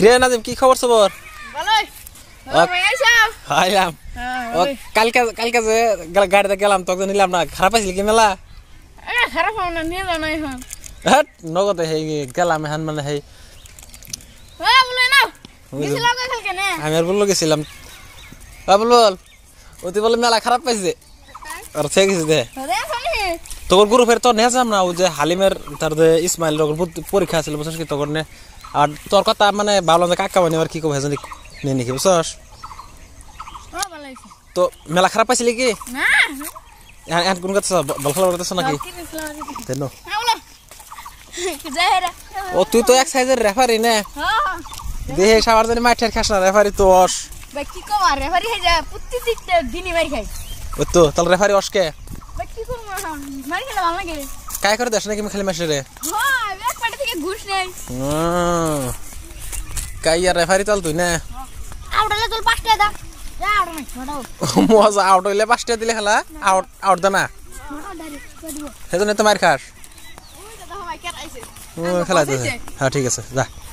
কিরে নাজিম কি খবর সবর আইলাম ও কালকে কালকে যে গাড়িতে গেলাম তোকে নিলাম না খারাপ আছিলি কি মেলা খারাপ না নিয়ে যাও না এখন হ্যাঁ নগদে সেই গেলাম এখন মানে সেই আমি আর বললো গেছিলাম বল ওতে বলে মেলা খারাপ পাইছে আর সে গেছে দে তোর গ্রুপের তো নেজাম না ও যে হালিমের তার যে ইসমাইল পরীক্ষা আছিল বুঝছিস কি তোর নে আর তোর কথা মানে ভাবলাম যে কাকা মানে আর কি কবে জানি নিয়ে নিখি বুঝছস তো মেলা খারাপ পাইছিলি কি হ্যাঁ কোন কথা বল খেলা নাকি তেন ও তুই তো এক সাইজের রেফারি না দেহে সবার জন্য মাঠের খাস না রেফারি তো অস কাই করে দেশ নাকি খালি মাসে রে থেকে ঘুষ নেই काही या रेफारी चालतोय ना आवडला तुला पाच टाय दा मजा आवडले पाच टाय दिले खाला आवड आवडता ना हे तो नाही तर मार खास খেলা হ্যাঁ ঠিক আছে যা